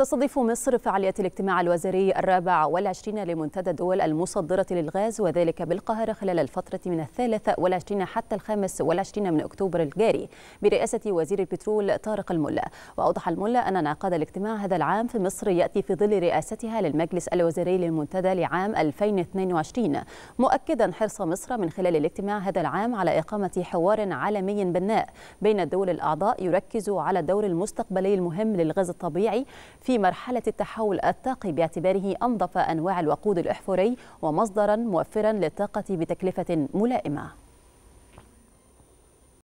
تستضيف مصر فعالية الاجتماع الوزاري الرابع والعشرين لمنتدى الدول المصدرة للغاز وذلك بالقاهرة خلال الفترة من الثالث والعشرين حتى الخامس والعشرين من أكتوبر الجاري برئاسة وزير البترول طارق الملا وأوضح الملا أن انعقاد الاجتماع هذا العام في مصر يأتي في ظل رئاستها للمجلس الوزاري للمنتدى لعام 2022 مؤكدا حرص مصر من خلال الاجتماع هذا العام على إقامة حوار عالمي بناء بين الدول الأعضاء يركز على الدور المستقبلي المهم للغاز الطبيعي في في مرحلة التحول الطاقي باعتباره أنظف أنواع الوقود الأحفوري ومصدرا موفرا للطاقة بتكلفة ملائمة